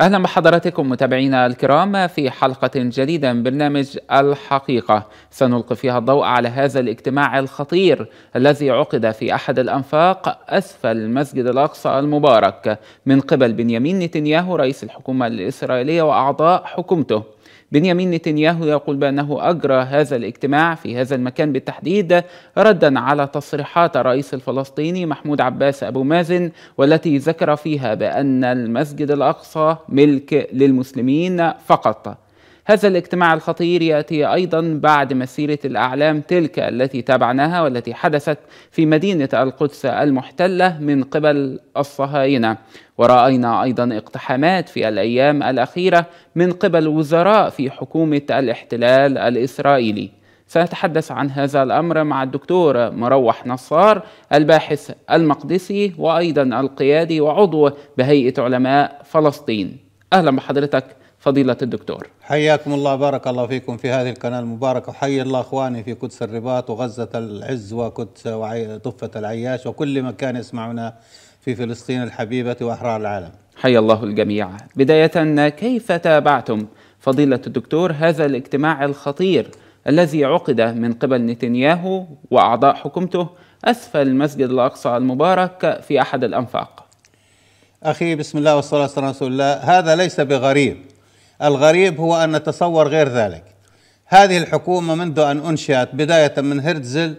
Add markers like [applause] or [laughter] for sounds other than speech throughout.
أهلا بحضراتكم متابعينا الكرام في حلقة جديدة من برنامج الحقيقة سنلقي فيها الضوء على هذا الاجتماع الخطير الذي عقد في أحد الأنفاق أسفل المسجد الأقصى المبارك من قبل بنيامين نتنياهو رئيس الحكومة الإسرائيلية وأعضاء حكومته بنيامين نتنياهو يقول بأنه أجرى هذا الاجتماع في هذا المكان بالتحديد ردا على تصريحات الرئيس الفلسطيني محمود عباس أبو مازن والتي ذكر فيها بأن المسجد الأقصى ملك للمسلمين فقط هذا الاجتماع الخطير يأتي أيضا بعد مسيرة الأعلام تلك التي تابعناها والتي حدثت في مدينة القدس المحتلة من قبل الصهاينة ورأينا أيضا اقتحامات في الأيام الأخيرة من قبل وزراء في حكومة الاحتلال الإسرائيلي سنتحدث عن هذا الأمر مع الدكتور مروح نصار الباحث المقدسي وأيضا القيادي وعضو بهيئة علماء فلسطين أهلا بحضرتك فضيلة الدكتور حياكم الله بارك الله فيكم في هذه القناة المباركة وحي الله أخواني في قدس الرباط وغزة العز وقدس وضفه العياش وكل مكان يسمعنا في فلسطين الحبيبة وأحرار العالم حيا الله الجميع بداية كيف تابعتم فضيلة الدكتور هذا الاجتماع الخطير الذي عقد من قبل نتنياهو وأعضاء حكومته أسفل المسجد الأقصى المبارك في أحد الأنفاق أخي بسم الله والصلاة والسلام على رسول الله هذا ليس بغريب الغريب هو أن نتصور غير ذلك هذه الحكومة منذ أن أنشئت بداية من هرتزل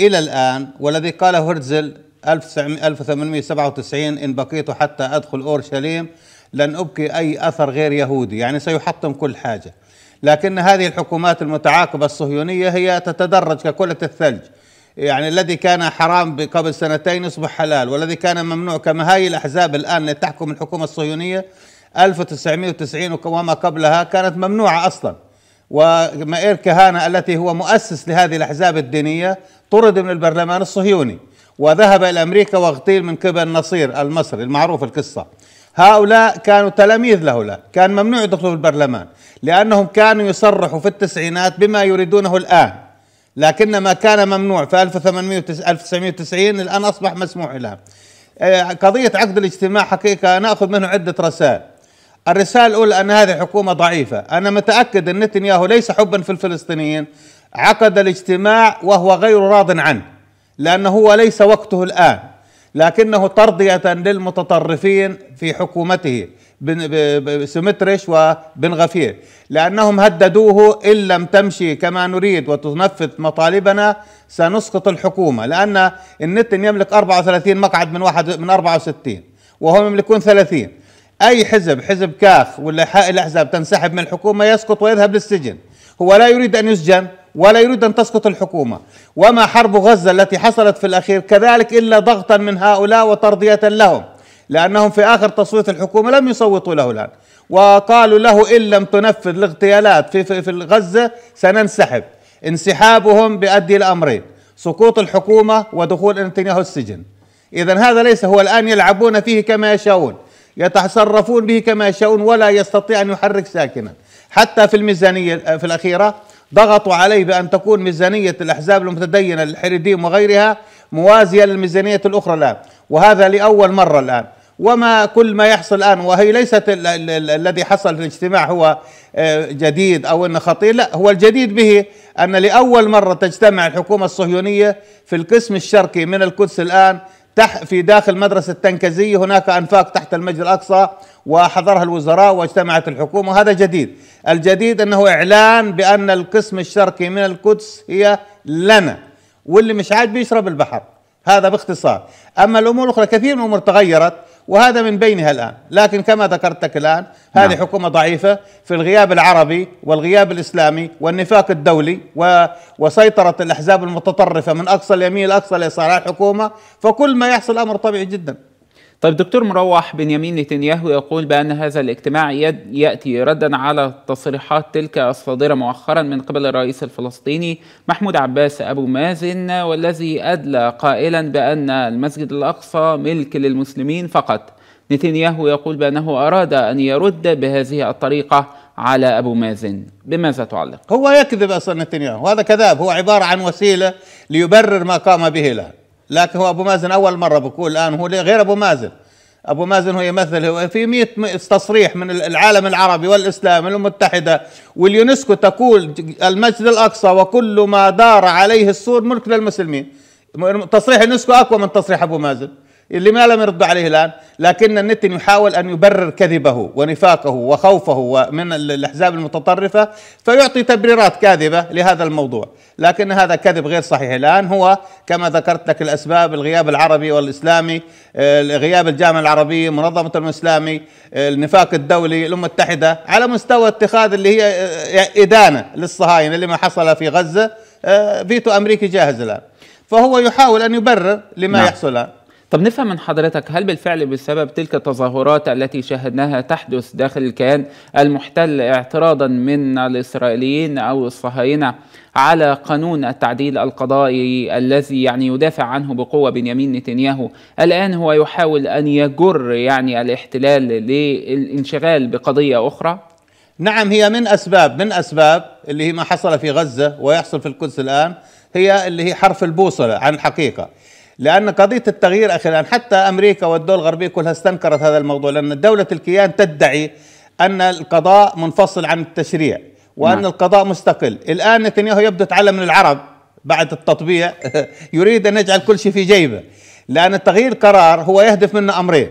إلى الآن والذي قاله هرتزل 1897 إن بقيت حتى أدخل أورشليم لن أبقي أي أثر غير يهودي يعني سيحطم كل حاجة لكن هذه الحكومات المتعاقبة الصهيونية هي تتدرج ككلة الثلج يعني الذي كان حرام قبل سنتين يصبح حلال والذي كان ممنوع كما هاي الأحزاب الآن اللي تحكم الحكومة الصهيونية 1990 وما قبلها كانت ممنوعة أصلا ومائير كهانة التي هو مؤسس لهذه الأحزاب الدينية طرد من البرلمان الصهيوني وذهب إلى أمريكا واغتيل من قبل نصير المصري المعروف القصة هؤلاء كانوا تلاميذ له لا كان ممنوع يدخلوا البرلمان لأنهم كانوا يصرحوا في التسعينات بما يريدونه الآن لكن ما كان ممنوع في 1990 الآن أصبح مسموح لها آه، قضية عقد الاجتماع حقيقة نأخذ منه عدة رسائل الرسالة الأولى أن هذه حكومة ضعيفة أنا متأكد أن نتنياهو ليس حبا في الفلسطينيين عقد الاجتماع وهو غير راض عنه لأنه هو ليس وقته الآن لكنه ترضية للمتطرفين في حكومته سمترش وبن غفير لأنهم هددوه إن لم تمشي كما نريد وتنفذ مطالبنا سنسقط الحكومة لأن النتن يملك 34 مقعد من واحد من 64 وهم يملكون 30 أي حزب حزب كاف ولا حائل الأحزاب تنسحب من الحكومة يسقط ويذهب للسجن هو لا يريد أن يسجن ولا يريد أن تسقط الحكومة وما حرب غزة التي حصلت في الأخير كذلك إلا ضغطا من هؤلاء وترضية لهم لأنهم في آخر تصويت الحكومة لم يصوتوا له الآن وقالوا له إن لم تنفذ الاغتيالات في, في, في غزة سننسحب انسحابهم بأدي الأمرين سقوط الحكومة ودخول نتنياهو السجن إذا هذا ليس هو الآن يلعبون فيه كما يشاؤون يتصرفون به كما يشاءون ولا يستطيع أن يحرك ساكنا حتى في الميزانية في الأخيرة ضغطوا عليه بأن تكون ميزانية الأحزاب المتدينة للحريديم وغيرها موازية للميزانية الأخرى الآن وهذا لأول مرة الآن وما كل ما يحصل الآن وهي ليست الذي حصل في الاجتماع هو آه، جديد أو أنه خطير لا هو الجديد به أن لأول مرة تجتمع الحكومة الصهيونية في القسم الشرقي من القدس الآن تح في داخل مدرسة تنكزية هناك أنفاق تحت المسجد الأقصى وحضرها الوزراء واجتمعت الحكومة هذا جديد الجديد أنه إعلان بأن القسم الشرقي من القدس هي لنا واللي مش عاد يشرب البحر هذا باختصار أما الأمور الأخرى كثير من الأمور تغيرت وهذا من بينها الآن لكن كما ذكرت لك الآن هذه نعم. حكومة ضعيفة في الغياب العربي والغياب الإسلامي والنفاق الدولي و... وسيطرة الأحزاب المتطرفة من أقصى اليمين إلى أقصى اليسار على الحكومة فكل ما يحصل أمر طبيعي جدا طيب دكتور مروح بنيامين نتنياهو يقول بأن هذا الاجتماع يأتي ردا على تصريحات تلك الصادرة مؤخرا من قبل الرئيس الفلسطيني محمود عباس أبو مازن والذي أدلى قائلا بأن المسجد الأقصى ملك للمسلمين فقط نتنياهو يقول بأنه أراد أن يرد بهذه الطريقة على أبو مازن بماذا تعلق؟ هو يكذب أصلا نتنياهو هذا كذاب هو عبارة عن وسيلة ليبرر ما قام به له لكن هو ابو مازن اول مره بقول الان هو غير ابو مازن ابو مازن هو يمثل هو في 100 تصريح من العالم العربي والاسلام المتحده واليونسكو تقول المسجد الاقصى وكل ما دار عليه السور ملك للمسلمين تصريح اليونسكو اقوى من تصريح ابو مازن اللي ما لم يرد عليه الآن لكن النتن يحاول أن يبرر كذبه ونفاقه وخوفه من الأحزاب المتطرفة فيعطي تبريرات كاذبة لهذا الموضوع لكن هذا كذب غير صحيح الآن هو كما ذكرت لك الأسباب الغياب العربي والإسلامي غياب الجامعة العربية منظمة الإسلامي النفاق الدولي الامم المتحدة على مستوى اتخاذ اللي هي اه، اه، إدانة للصهاينة لما حصل في غزة اه، فيتو أمريكي جاهز الآن فهو يحاول أن يبرر لما نعم. يحصل الآن طب نفهم من حضرتك هل بالفعل بسبب تلك التظاهرات التي شاهدناها تحدث داخل الكيان المحتل اعتراضا من الإسرائيليين أو الصهاينة على قانون التعديل القضائي الذي يعني يدافع عنه بقوة بنيامين نتنياهو الآن هو يحاول أن يجر يعني الاحتلال للانشغال بقضية أخرى؟ نعم هي من أسباب من أسباب اللي هي ما حصل في غزة ويحصل في القدس الآن هي اللي هي حرف البوصلة عن الحقيقة لأن قضية التغيير أخيرا حتى أمريكا والدول الغربية كلها استنكرت هذا الموضوع لأن دولة الكيان تدعي أن القضاء منفصل عن التشريع وأن نعم. القضاء مستقل الآن نتنياهو يبدو تعلم من العرب بعد التطبيع [laughs] يريد أن يجعل كل شيء في جيبه لأن تغيير القرار هو يهدف منه أمرين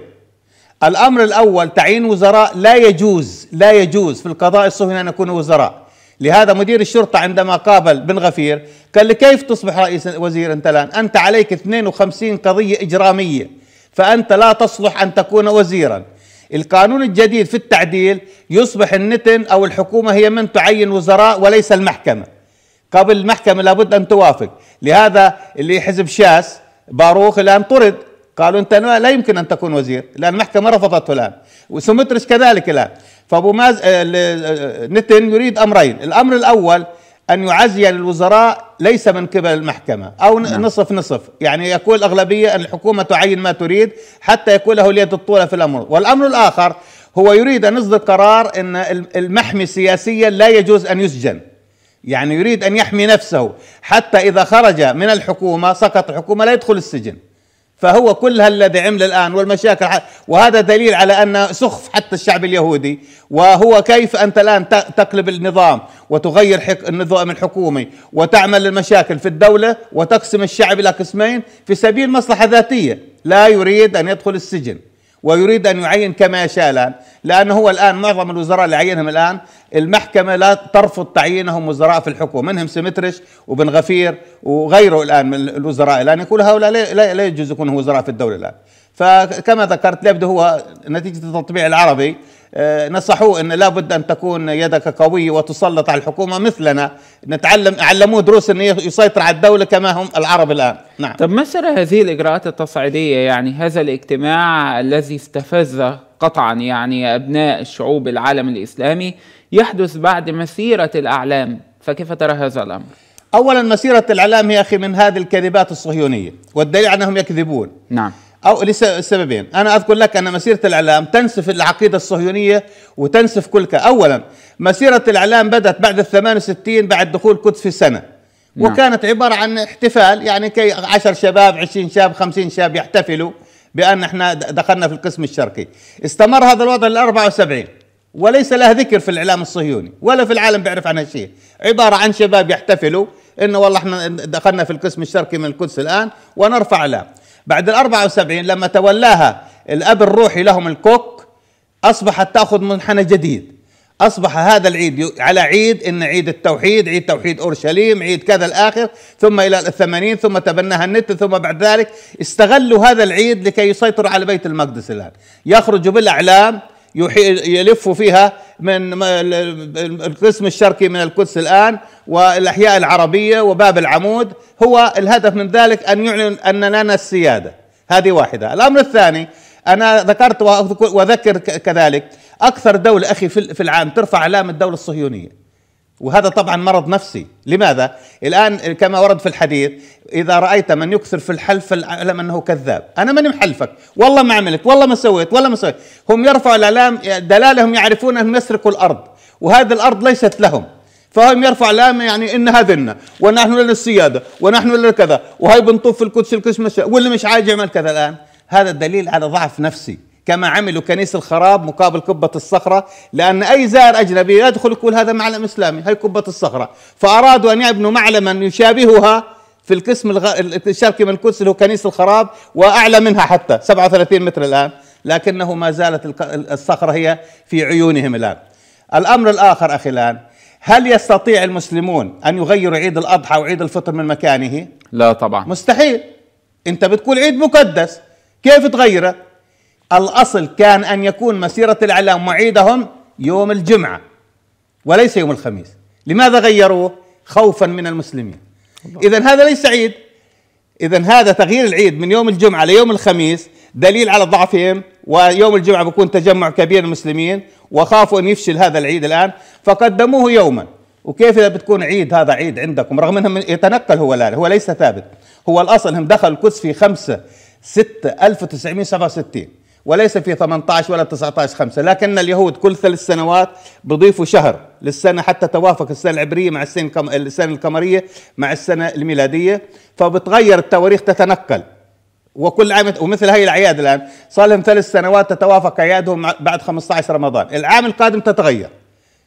الأمر الأول تعيين وزراء لا يجوز لا يجوز في القضاء الصهيوني أن يكونوا وزراء لهذا مدير الشرطة عندما قابل بن غفير قال لي كيف تصبح رئيس وزير انت الان؟ انت عليك 52 قضيه اجراميه فانت لا تصلح ان تكون وزيرا. القانون الجديد في التعديل يصبح النتن او الحكومه هي من تعين وزراء وليس المحكمه. قبل المحكمه لابد ان توافق، لهذا اللي حزب شاس باروخ الان طرد قالوا انت لا يمكن ان تكون وزير لان المحكمه رفضته الان وسمترش كذلك الان فابو ماز آه، آه، آه، نتن يريد امرين، الامر الاول أن يعزي للوزراء ليس من قبل المحكمة أو نعم. نصف نصف يعني يقول الأغلبية أن الحكومة تعين ما تريد حتى يكون له اليد الطولة في الأمر والأمر الآخر هو يريد أن يصدر قرار أن المحمي سياسيا لا يجوز أن يسجن يعني يريد أن يحمي نفسه حتى إذا خرج من الحكومة سقط الحكومة لا يدخل السجن فهو كل الذي عمل الآن والمشاكل وهذا دليل على أن سخف حتى الشعب اليهودي وهو كيف أنت الآن تقلب النظام وتغير النظام الحكومي وتعمل المشاكل في الدولة وتقسم الشعب إلى قسمين في سبيل مصلحة ذاتية لا يريد أن يدخل السجن ويريد ان يعين كما يشاء الان، لانه هو الان معظم الوزراء اللي عينهم الان المحكمه لا ترفض تعيينهم وزراء في الحكومه، منهم سمترش وبن غفير وغيره الان من الوزراء الان يقول هؤلاء لا يجوز يكونوا وزراء في الدوله الان. فكما ذكرت لابد هو نتيجة التطبيع العربي آه، نصحوه ان لابد ان تكون يدك قويه وتسلط على الحكومه مثلنا نتعلم علموه دروس ان يسيطر على الدوله كما هم العرب الان نعم طب ما سر هذه الاجراءات التصعيديه يعني هذا الاجتماع الذي استفز قطعا يعني ابناء الشعوب العالم الاسلامي يحدث بعد مسيره الاعلام فكيف ترى هذا الامر اولا مسيره الاعلام هي اخي من هذه الكذبات الصهيونيه والدليل انهم يكذبون نعم أو لسببين أنا أذكر لك أن مسيرة الإعلام تنسف العقيدة الصهيونية وتنسف كل أولا مسيرة الإعلام بدأت بعد ال 68 بعد دخول القدس في سنة نعم. وكانت عبارة عن احتفال يعني كي 10 شباب 20 شاب 50 شاب يحتفلوا بأن احنا دخلنا في القسم الشرقي استمر هذا الوضع للأربعة 74 وليس له ذكر في الإعلام الصهيوني ولا في العالم بيعرف عنها شيء عبارة عن شباب يحتفلوا انه والله احنا دخلنا في القسم الشرقي من القدس الان ونرفع اعلام بعد ال 74 لما تولاها الاب الروحي لهم الكوك اصبحت تاخذ منحنى جديد اصبح هذا العيد على عيد ان عيد التوحيد عيد توحيد اورشليم عيد كذا الاخر ثم الى الثمانين ثم تبناها النت ثم بعد ذلك استغلوا هذا العيد لكي يسيطروا على بيت المقدس الان يخرجوا بالاعلام يلف فيها من القسم الشرقي من القدس الآن والأحياء العربية وباب العمود هو الهدف من ذلك أن يعلن أن لنا السيادة هذه واحدة الأمر الثاني أنا ذكرت وأذكر كذلك أكثر دولة أخي في العالم ترفع علامة الدولة الصهيونية وهذا طبعا مرض نفسي لماذا الان كما ورد في الحديث اذا رايت من يكثر في الحلف فاعلم انه كذاب انا ماني محلفك والله ما عملت والله ما سويت والله ما سويت هم يرفعوا الاعلام دلالهم يعرفون انهم يسرقوا الارض وهذه الارض ليست لهم فهم يرفع لام يعني ان هذنا ونحن لنا السياده ونحن لنا كذا وهي بنطوف في القدس القدس واللي مش عايز يعمل كذا الان هذا دليل على ضعف نفسي كما عملوا كنيس الخراب مقابل قبة الصخرة لأن أي زائر أجنبي يدخل يقول هذا معلم إسلامي هي قبة الصخرة فأرادوا أن يبنوا معلما يشابهها في القسم الشرقي من القدس اللي هو كنيس الخراب وأعلى منها حتى 37 متر الآن لكنه ما زالت الصخرة هي في عيونهم الآن الأمر الآخر أخي الآن هل يستطيع المسلمون أن يغيروا عيد الأضحى وعيد الفطر من مكانه؟ لا طبعا مستحيل أنت بتقول عيد مقدس كيف تغيره؟ الاصل كان ان يكون مسيره الاعلام وعيدهم يوم الجمعه وليس يوم الخميس لماذا غيروه خوفا من المسلمين اذا هذا ليس عيد اذا هذا تغيير العيد من يوم الجمعه ليوم الخميس دليل على ضعفهم ويوم الجمعه بكون تجمع كبير المسلمين وخافوا ان يفشل هذا العيد الان فقدموه يوما وكيف اذا بتكون عيد هذا عيد عندكم رغم انهم يتنقل هو الان هو ليس ثابت هو الاصل هم دخلوا القدس في 5 6 1967 وليس في 18 ولا 19 5 لكن اليهود كل ثلاث سنوات بضيفوا شهر للسنة حتى توافق السنة العبرية مع السنة, الكم... السنة القمرية مع السنة الميلادية فبتغير التواريخ تتنقل وكل عام ومثل هاي الأعياد الآن صار لهم ثلاث سنوات تتوافق أعيادهم بعد 15 رمضان العام القادم تتغير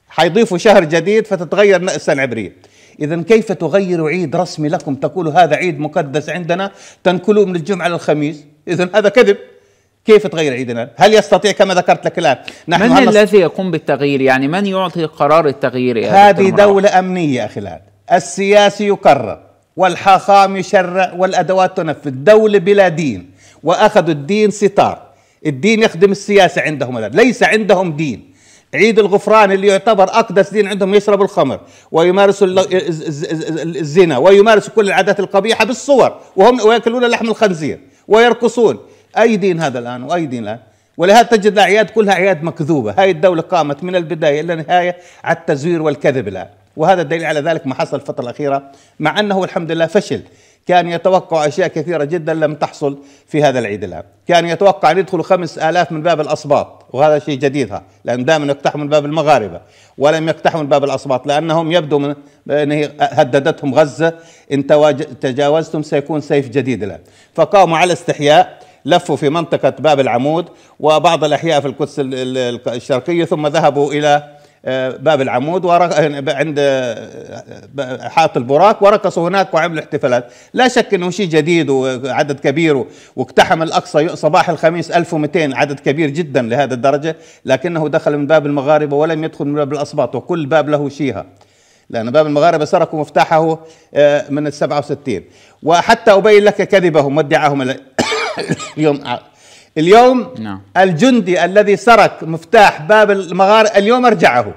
حيضيفوا شهر جديد فتتغير السنة العبرية إذا كيف تغير عيد رسمي لكم تقول هذا عيد مقدس عندنا تنقلوه من الجمعة للخميس إذا هذا كذب كيف تغير عيدنا؟ هل يستطيع كما ذكرت لك الان نحن من الذي يقوم بالتغيير؟ يعني من يعطي قرار التغيير؟ يا هذه دولة أمنية يا أخي الآن السياسي يقرر والحاخام يشرع والأدوات تنفذ دولة بلا دين وأخذوا الدين ستار الدين يخدم السياسة عندهم الآن ليس عندهم دين عيد الغفران اللي يعتبر أقدس دين عندهم يشربوا الخمر ويمارسوا الزنا ويمارسوا كل العادات القبيحة بالصور وهم ويأكلون لحم الخنزير ويرقصون أي دين هذا الآن وأي دين الآن ولهذا تجد الأعياد كلها أعياد مكذوبة هاي الدولة قامت من البداية إلى النهاية على التزوير والكذب الآن وهذا الدليل على ذلك ما حصل الفترة الأخيرة مع أنه الحمد لله فشل كان يتوقع أشياء كثيرة جدا لم تحصل في هذا العيد الآن كان يتوقع أن يدخلوا خمس آلاف من باب الاسباط وهذا شيء جديد ها لأن دائما يقتحموا من باب المغاربة ولم يقتحموا من باب الاسباط لأنهم يبدو من أنه هددتهم غزة إن تجاوزتم سيكون سيف جديد الآن فقاموا على استحياء لفوا في منطقة باب العمود وبعض الأحياء في القدس الشرقية ثم ذهبوا إلى آه، باب العمود ورق... آه، عند آه، حائط البراك ورقصوا هناك وعملوا احتفالات لا شك انه شيء جديد وعدد كبير واقتحم الاقصى صباح الخميس 1200 عدد كبير جدا لهذا الدرجه لكنه دخل من باب المغاربه ولم يدخل من باب الاسباط وكل باب له شيها لأن باب المغاربة سرقوا مفتاحه من ال 67 وحتى أبين لك كذبهم وادعاهم [laughs] اليوم آه. اليوم no. نعم. الجندي الذي سرق مفتاح باب المغار اليوم ارجعه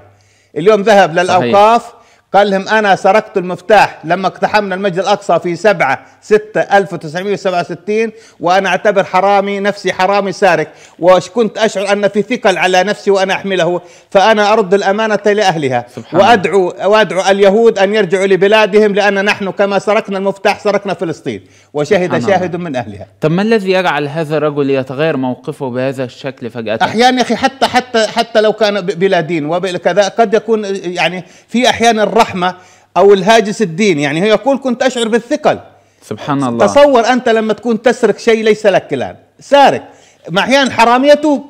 اليوم ذهب للاوقاف صحيح. قال لهم أنا سرقت المفتاح لما اقتحمنا المسجد الأقصى في 7 6 1967 وأنا أعتبر حرامي نفسي حرامي سارق وكنت أشعر أن في ثقل على نفسي وأنا أحمله فأنا أرد الأمانة لأهلها سبحان وأدعو وأدعو اليهود أن يرجعوا لبلادهم لأن نحن كما سرقنا المفتاح سرقنا فلسطين وشهد شاهد من أهلها طب ما الذي يجعل هذا الرجل يتغير موقفه بهذا الشكل فجأة أحيانا يا أخي حتى حتى حتى لو كان بلا دين وكذا قد يكون يعني في أحيانا الرحمة الرحمه او الهاجس الدين يعني هو يقول كنت اشعر بالثقل سبحان الله تصور انت لما تكون تسرق شيء ليس لك الان سارق مع احيانا حرام يتوب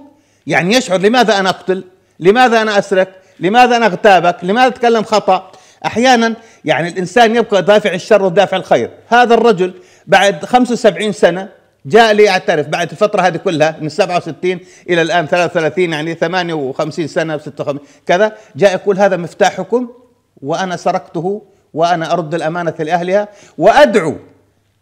يعني يشعر لماذا انا اقتل لماذا انا اسرق لماذا انا اغتابك لماذا اتكلم خطا احيانا يعني الانسان يبقى دافع الشر ودافع الخير هذا الرجل بعد 75 سنه جاء ليعترف بعد الفترة هذه كلها من 67 إلى الآن 33 يعني 58 سنة 56 كذا جاء يقول هذا مفتاحكم وانا سرقته وانا ارد الامانه لاهلها وادعو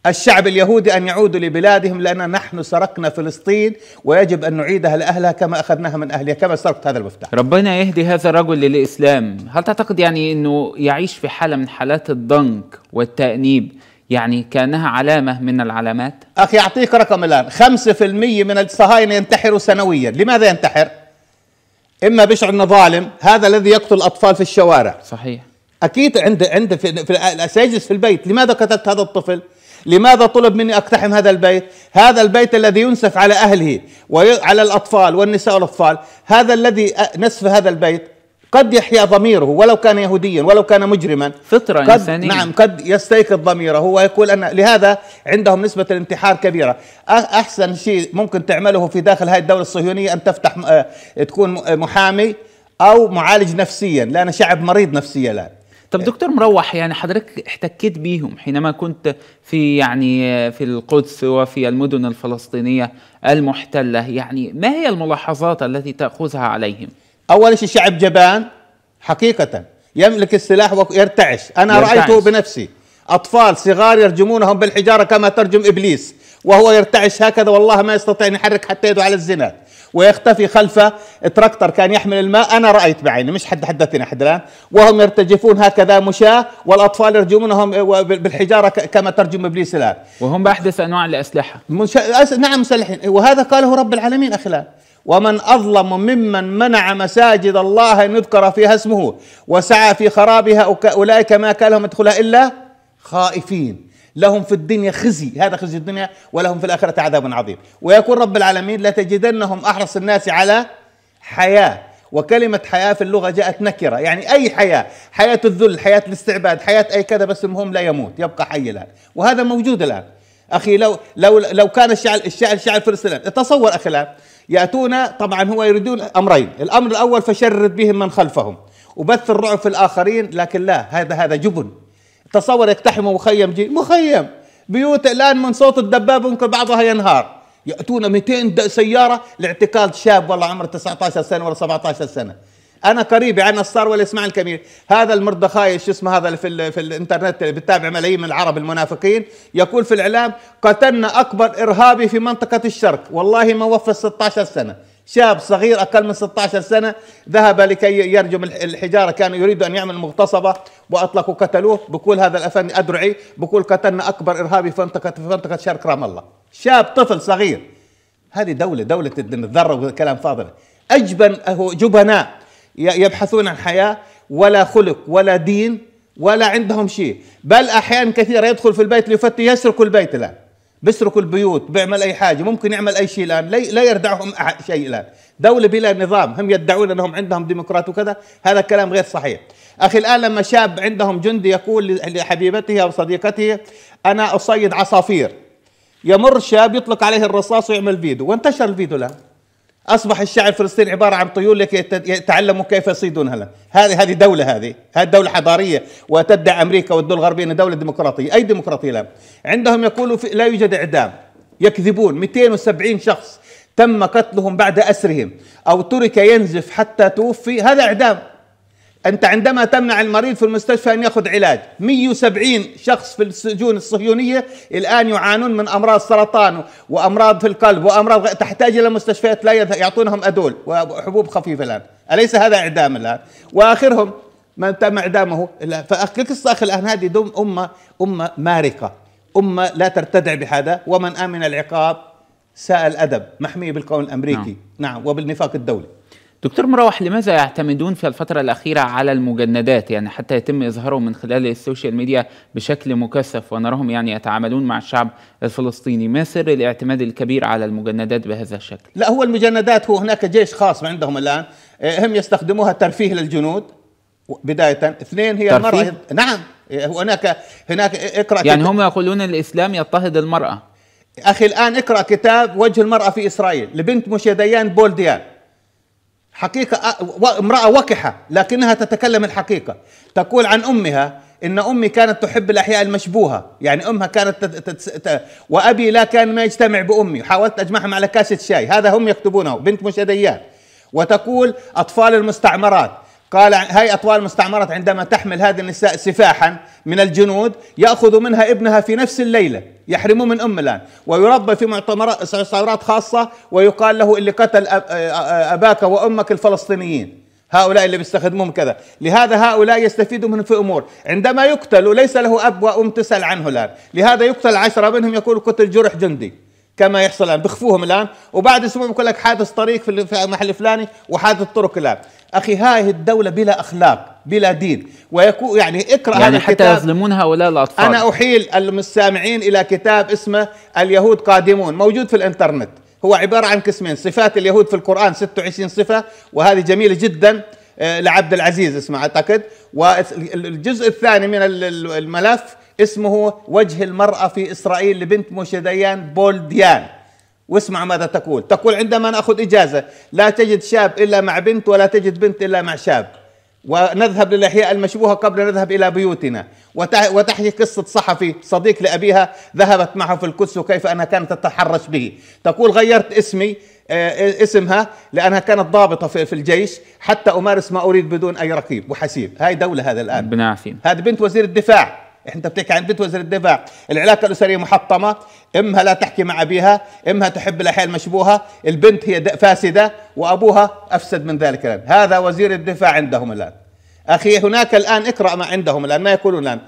الشعب اليهودي ان يعودوا لبلادهم لان نحن سرقنا فلسطين ويجب ان نعيدها لاهلها كما اخذناها من اهلها كما سرقت هذا المفتاح. ربنا يهدي هذا الرجل للاسلام، هل تعتقد يعني انه يعيش في حاله من حالات الضنك والتانيب؟ يعني كانها علامه من العلامات؟ اخي اعطيك رقم الان، 5% من الصهاينه ينتحروا سنويا، لماذا ينتحر؟ اما بيشعر انه ظالم هذا الذي يقتل اطفال في الشوارع صحيح اكيد عند عند في, في سيجلس في البيت لماذا قتلت هذا الطفل لماذا طلب مني اقتحم هذا البيت هذا البيت الذي ينسف على اهله وعلى الاطفال والنساء والاطفال هذا الذي نسف هذا البيت قد يحيا ضميره ولو كان يهوديا ولو كان مجرما فطرة قد إنسانية نعم قد يستيقظ ضميره ويقول أن لهذا عندهم نسبة الانتحار كبيرة أحسن شيء ممكن تعمله في داخل هذه الدولة الصهيونية أن تفتح آه، تكون محامي أو معالج نفسيا لأن شعب مريض نفسيا الآن طب دكتور مروح يعني حضرتك احتكيت بيهم حينما كنت في يعني في القدس وفي المدن الفلسطينيه المحتله يعني ما هي الملاحظات التي تاخذها عليهم؟ أول شيء شعب جبان حقيقة يملك السلاح ويرتعش أنا يرتعش. رأيته بنفسي أطفال صغار يرجمونهم بالحجارة كما ترجم إبليس وهو يرتعش هكذا والله ما يستطيع أن يحرك حتى يده على الزنا ويختفي خلف تراكتر كان يحمل الماء أنا رأيت بعيني مش حد حدثني أحد الآن وهم يرتجفون هكذا مشاة والأطفال يرجمونهم بالحجارة كما ترجم إبليس الآن وهم بأحدث أنواع الأسلحة مش... نعم مسلحين وهذا قاله رب العالمين أخي الآن ومن اظلم ممن منع مساجد الله ان يذكر فيها اسمه وسعى في خرابها اولئك ما كان لهم يدخلها الا خائفين لهم في الدنيا خزي هذا خزي الدنيا ولهم في الاخره عذاب عظيم ويقول رب العالمين لتجدنهم احرص الناس على حياه وكلمة حياة في اللغة جاءت نكرة يعني أي حياة حياة الذل حياة الاستعباد حياة أي كذا بس المهم لا يموت يبقى حي الآن وهذا موجود الآن أخي لو لو لو كان الشعر الشعر الشعر الفلسطيني تصور أخي الآن يأتون طبعا هو يريدون أمرين الأمر الأول فشرد بهم من خلفهم وبث الرعب في الآخرين لكن لا هذا هذا جبن تصور يقتحموا مخيم جي مخيم بيوت الآن من صوت الدباب ممكن بعضها ينهار يأتون 200 سيارة لاعتقال شاب والله عمره 19 سنة ولا 17 سنة انا قريب عن يعني الصار ولا اسماعيل الكبير هذا المرضى شو اسمه هذا في ال في الانترنت اللي بتابع ملايين من العرب المنافقين يقول في الاعلام قتلنا اكبر ارهابي في منطقه الشرق والله ما وفى 16 سنه شاب صغير اقل من 16 سنه ذهب لكي يرجم الحجاره كان يريد ان يعمل مغتصبه واطلقوا قتلوه بقول هذا الافندي ادرعي بقول قتلنا اكبر ارهابي في منطقه في منطقه شرق رام الله شاب طفل صغير هذه دوله دوله الذره وكلام فاضل اجبن جبناء يبحثون عن حياه ولا خلق ولا دين ولا عندهم شيء بل أحيانا كثيره يدخل في البيت ليفتي يسرق البيت الان بيسرق البيوت بيعمل اي حاجه ممكن يعمل اي شيء الان لا يردعهم شيء الان دوله بلا نظام هم يدعون انهم عندهم ديمقراط وكذا هذا كلام غير صحيح اخي الان لما شاب عندهم جندي يقول لحبيبته او صديقته انا اصيد عصافير يمر شاب يطلق عليه الرصاص ويعمل فيديو وانتشر الفيديو الان اصبح الشعب الفلسطيني عباره عن طيور لكي يتعلموا كيف يصيدون هلا هذه هذه دوله هذه هذه دوله حضاريه وتدعي امريكا والدول الغربيه انها دوله ديمقراطيه اي ديمقراطيه لا عندهم يقولوا في لا يوجد اعدام يكذبون 270 شخص تم قتلهم بعد اسرهم او ترك ينزف حتى توفي هذا اعدام أنت عندما تمنع المريض في المستشفى أن يأخذ علاج 170 شخص في السجون الصهيونية الآن يعانون من أمراض سرطان وأمراض في القلب وأمراض تحتاج إلى مستشفيات لا يعطونهم أدول وحبوب خفيفة الآن أليس هذا إعدام الآن وآخرهم ما تم إعدامه فالقصة أخي الآن هذه دم أمة أمة مارقة أمة لا ترتدع بهذا ومن آمن العقاب ساء الأدب محمية بالقانون الأمريكي نعم, نعم وبالنفاق الدولي دكتور مروح لماذا يعتمدون في الفترة الأخيرة على المجندات يعني حتى يتم إظهارهم من خلال السوشيال ميديا بشكل مكثف ونراهم يعني يتعاملون مع الشعب الفلسطيني ما سر الاعتماد الكبير على المجندات بهذا الشكل؟ لا هو المجندات هو هناك جيش خاص عندهم الآن إيه، هم يستخدموها ترفيه للجنود بداية اثنين هي ترفيه؟ المرأة نعم إيه، هناك هناك اقرأ يعني هم يقولون الإسلام يضطهد المرأة أخي الآن اقرأ كتاب وجه المرأة في إسرائيل لبنت مشيديان بولديان حقيقة امرأة وكحة لكنها تتكلم الحقيقة تقول عن أمها إن أمي كانت تحب الأحياء المشبوهة يعني أمها كانت تت... وأبي لا كان ما يجتمع بأمي حاولت أجمعهم على كاسة شاي هذا هم يكتبونه بنت مشديات وتقول أطفال المستعمرات قال هاي أطوال مستعمرة عندما تحمل هذه النساء سفاحا من الجنود يأخذ منها ابنها في نفس الليلة يحرموه من أم الآن ويربى في مؤتمرات خاصة ويقال له اللي قتل أباك وأمك الفلسطينيين هؤلاء اللي بيستخدموهم كذا لهذا هؤلاء يستفيدوا منهم في أمور عندما يقتل ليس له أب وأم تسأل عنه الآن لهذا يقتل عشرة منهم يقول قتل جرح جندي كما يحصل الان بيخفوهم الان وبعد اسبوع بيقول لك حادث طريق في المحل الفلاني وحادث طرق الان اخي هذه الدوله بلا اخلاق بلا دين ويكون يعني اقرا يعني هذا حتى الكتاب يظلمون هؤلاء الاطفال انا احيل السامعين الى كتاب اسمه اليهود قادمون موجود في الانترنت هو عباره عن قسمين صفات اليهود في القران 26 صفه وهذه جميله جدا آه، لعبد العزيز اسمه اعتقد والجزء الثاني من الملف اسمه وجه المرأة في إسرائيل لبنت موشي ديان بول ديان واسمع ماذا تقول تقول عندما نأخذ إجازة لا تجد شاب إلا مع بنت ولا تجد بنت إلا مع شاب ونذهب للأحياء المشبوهة قبل نذهب إلى بيوتنا وتحكي قصة صحفي صديق لأبيها ذهبت معه في القدس وكيف أنها كانت تتحرش به تقول غيرت اسمي آه، آه، اسمها لانها كانت ضابطه في الجيش حتى امارس ما اريد بدون اي رقيب وحسيب هاي دوله هذا الان هذه بنت وزير الدفاع انت بتحكي عن بنت وزير الدفاع العلاقه الاسريه محطمه امها لا تحكي مع ابيها امها تحب الاحياء المشبوهه البنت هي فاسده وابوها افسد من ذلك الان هذا وزير الدفاع عندهم الان اخي هناك الان اقرا ما عندهم الان ما يقولون الان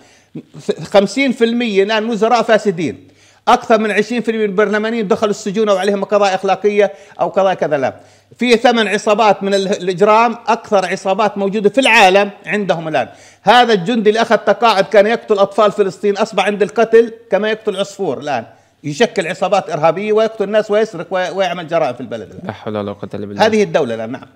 50% الان وزراء فاسدين اكثر من 20% من البرلمانيين دخلوا السجون او عليهم قضايا اخلاقيه او قضايا كذا لا في ثمان عصابات من الاجرام اكثر عصابات موجوده في العالم عندهم الان هذا الجندي اللي اخذ تقاعد كان يقتل اطفال فلسطين اصبح عند القتل كما يقتل عصفور الان يشكل عصابات ارهابيه ويقتل الناس ويسرق ويعمل جرائم في البلد لا حول ولا قوه الا بالله هذه الدوله الان نعم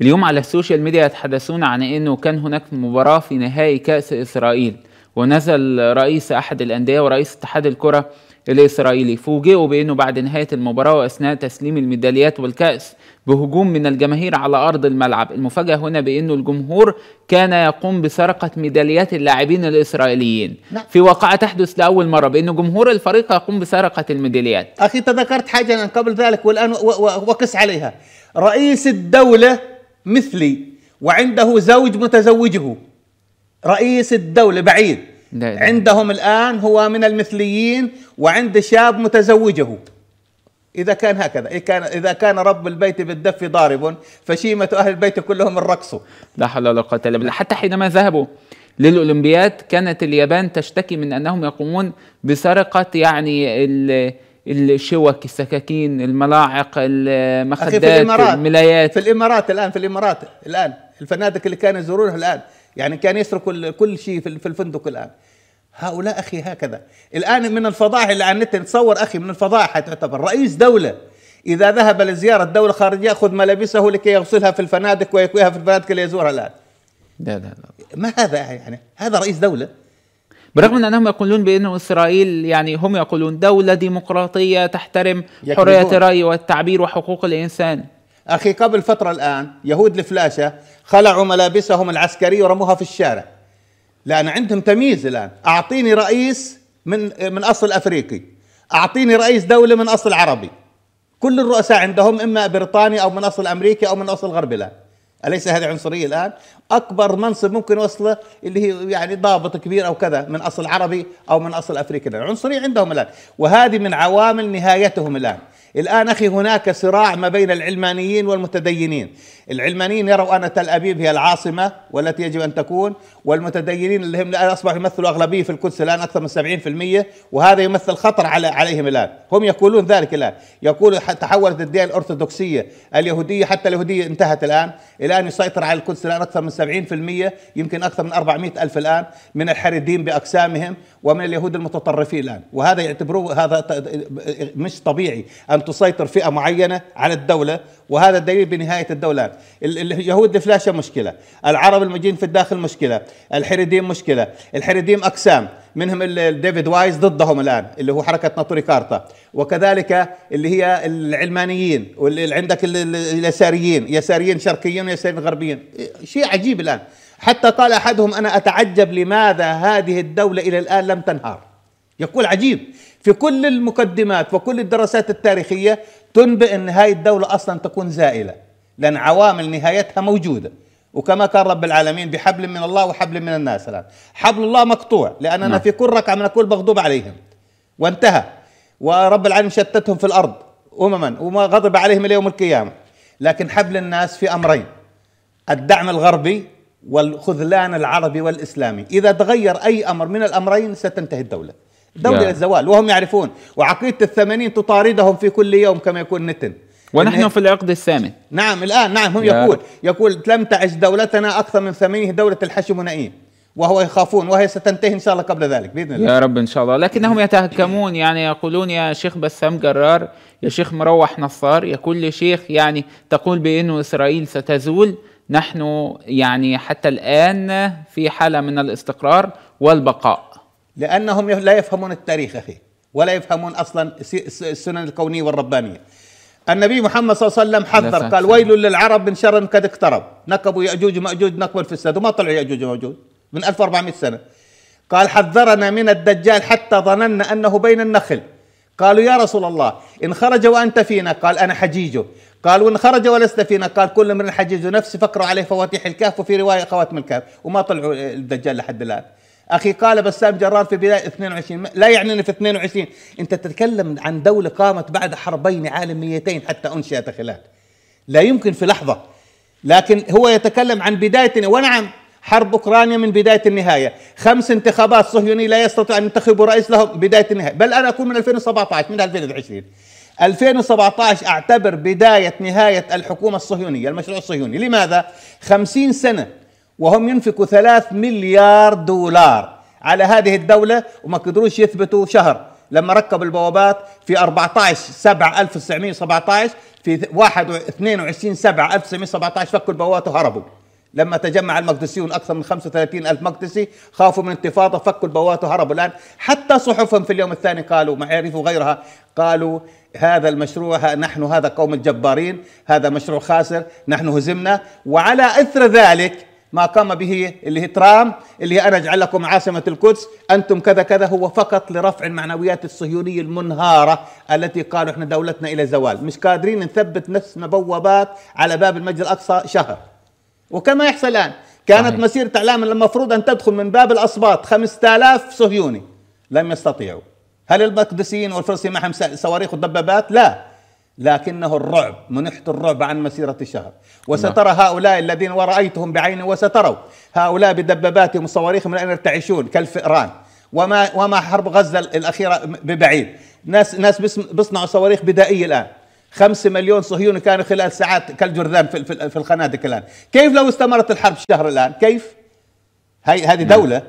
اليوم على السوشيال ميديا يتحدثون عن انه كان هناك مباراه في نهائي كاس اسرائيل ونزل رئيس احد الانديه ورئيس اتحاد الكره الإسرائيلي فوجئوا بأنه بعد نهاية المباراة وأثناء تسليم الميداليات والكأس بهجوم من الجماهير على أرض الملعب المفاجأة هنا بأنه الجمهور كان يقوم بسرقة ميداليات اللاعبين الإسرائيليين لا. نعم. في واقعة تحدث لأول مرة بأنه جمهور الفريق يقوم بسرقة الميداليات أخي تذكرت حاجة قبل ذلك والآن وقس عليها رئيس الدولة مثلي وعنده زوج متزوجه رئيس الدولة بعيد لا لا. عندهم الآن هو من المثليين وعند شاب متزوجه إذا كان هكذا إذا كان, إذا كان رب البيت بالدف ضارب فشيمة أهل البيت كلهم الرقص لا حول ولا قوة إلا بالله حتى حينما ذهبوا للأولمبياد كانت اليابان تشتكي من أنهم يقومون بسرقة يعني ال الشوك السكاكين الملاعق المخدات في الإمارات الملايات في الإمارات الآن في الإمارات الآن الفنادق اللي كانوا يزورونها الآن يعني كان يسرق كل شيء في الفندق الان هؤلاء اخي هكذا الان من الفضائح اللي على النت نتصور اخي من الفضائح تعتبر رئيس دوله اذا ذهب لزياره دوله خارجيه ياخذ ملابسه لكي يغسلها في الفنادق ويكويها في الفنادق اللي يزورها الان لا لا لا ما هذا يعني هذا رئيس دوله برغم من انهم يقولون بانه اسرائيل يعني هم يقولون دوله ديمقراطيه تحترم حريه الراي والتعبير وحقوق الانسان أخي قبل فترة الآن يهود الفلاشة خلعوا ملابسهم العسكرية ورموها في الشارع لأن عندهم تمييز الآن أعطيني رئيس من من أصل أفريقي أعطيني رئيس دولة من أصل عربي كل الرؤساء عندهم إما بريطاني أو من أصل أمريكي أو من أصل غربي الآن أليس هذه عنصرية الآن؟ أكبر منصب ممكن وصله اللي هي يعني ضابط كبير أو كذا من أصل عربي أو من أصل أفريقي العنصرية عندهم الآن وهذه من عوامل نهايتهم الآن الآن أخي هناك صراع ما بين العلمانيين والمتدينين العلمانيين يروا أن تل أبيب هي العاصمة والتي يجب أن تكون والمتدينين اللي هم الآن أصبحوا يمثلوا أغلبية في القدس الآن أكثر من 70% وهذا يمثل خطر على عليهم الآن هم يقولون ذلك الآن يقول تحولت الديانة الأرثوذكسية اليهودية حتى اليهودية انتهت الآن الآن يسيطر على القدس الآن أكثر من 70% يمكن أكثر من 400 ألف الآن من الحريدين بأقسامهم ومن اليهود المتطرفين الآن وهذا يعتبروه هذا مش طبيعي أن أن تسيطر فئة معينة على الدولة وهذا دليل بنهاية الدولة اليهود الفلاشة مشكلة العرب المجين في الداخل مشكلة الحريديم مشكلة الحريديم أقسام منهم ديفيد وايز ضدهم الآن اللي هو حركة ناطوري كارتا وكذلك اللي هي العلمانيين واللي عندك اليساريين يساريين شرقيين ويساريين غربيين شيء عجيب الآن حتى قال أحدهم أنا أتعجب لماذا هذه الدولة إلى الآن لم تنهار يقول عجيب في كل المقدمات وكل الدراسات التاريخية تنبئ أن هاي الدولة أصلا تكون زائلة لأن عوامل نهايتها موجودة وكما قال رب العالمين بحبل من الله وحبل من الناس الآن حبل الله مقطوع لأننا نعم. في كل ركعة من أكون مغضوب عليهم وانتهى ورب العالمين شتتهم في الأرض أمما وما غضب عليهم اليوم القيامة لكن حبل الناس في أمرين الدعم الغربي والخذلان العربي والإسلامي إذا تغير أي أمر من الأمرين ستنتهي الدولة دولة الزوال وهم يعرفون وعقيدة الثمانين تطاردهم في كل يوم كما يكون نتن ونحن في العقد الثامن نعم الآن نعم هم يقول يقول لم تعش دولتنا أكثر من ثمانين دولة ونئيم وهو يخافون وهي ستنتهي ان شاء الله قبل ذلك باذن الله يا رب ان شاء الله لكنهم يتهكمون يعني يقولون يا شيخ بسام جرار يا شيخ مروح نصار يا كل شيخ يعني تقول بانه اسرائيل ستزول نحن يعني حتى الان في حاله من الاستقرار والبقاء لانهم لا يفهمون التاريخ اخي ولا يفهمون اصلا السنن الكونيه والربانيه النبي محمد صلى الله عليه وسلم حذر قال ويل للعرب من شر قد اقترب نكبوا ياجوج وماجوج نكب في وما طلعوا ياجوج وماجوج من 1400 سنه قال حذرنا من الدجال حتى ظننا انه بين النخل قالوا يا رسول الله ان خرج وانت فينا قال انا حجيجه قال وان خرج ولست فينا قال كل من الحجيج نفسي فقروا عليه فواتيح الكهف وفي روايه خواتم الكهف وما طلعوا الدجال لحد الان اخي قال بسام جرار في بدايه 22 لا يعني انه في 22 انت تتكلم عن دوله قامت بعد حربين عالميتين حتى انشئت خلال لا يمكن في لحظه لكن هو يتكلم عن بدايه ونعم حرب اوكرانيا من بدايه النهايه، خمس انتخابات صهيوني لا يستطيع ان ينتخبوا رئيس لهم بدايه النهايه، بل انا اكون من 2017 من 2020. 2017 اعتبر بدايه نهايه الحكومه الصهيونيه، المشروع الصهيوني، لماذا؟ 50 سنه وهم ينفقوا 3 مليار دولار على هذه الدولة وما قدروش يثبتوا شهر لما ركب البوابات في 14 7 1917 في 21 22 7 1917 فكوا البوابات وهربوا لما تجمع المقدسيون أكثر من 35 ألف مقدسي خافوا من انتفاضة فكوا البوابات وهربوا الآن حتى صحفهم في اليوم الثاني قالوا معارف وغيرها قالوا هذا المشروع نحن هذا قوم الجبارين هذا مشروع خاسر نحن هزمنا وعلى إثر ذلك ما قام به اللي هي ترام اللي هي انا اجعلكم عاصمه القدس انتم كذا كذا هو فقط لرفع المعنويات الصهيونيه المنهاره التي قالوا احنا دولتنا الى زوال مش قادرين نثبت نفسنا بوابات على باب المسجد الاقصى شهر وكما يحصل الان كانت صحيح. مسيره اعلام المفروض ان تدخل من باب الاسباط 5000 صهيوني لم يستطيعوا هل المقدسيين والفلسطينيين معهم صواريخ ودبابات لا لكنه الرعب منحت الرعب عن مسيرة الشهر وسترى نعم. هؤلاء الذين ورأيتهم بعيني وستروا هؤلاء بدباباتهم وصواريخهم الآن يرتعشون كالفئران وما وما حرب غزة الأخيرة ببعيد ناس ناس بيصنعوا صواريخ بدائية الآن خمسة مليون صهيوني كانوا خلال ساعات كالجرذان في, في الخنادق الآن كيف لو استمرت الحرب شهر الآن كيف هي هذه نعم. دولة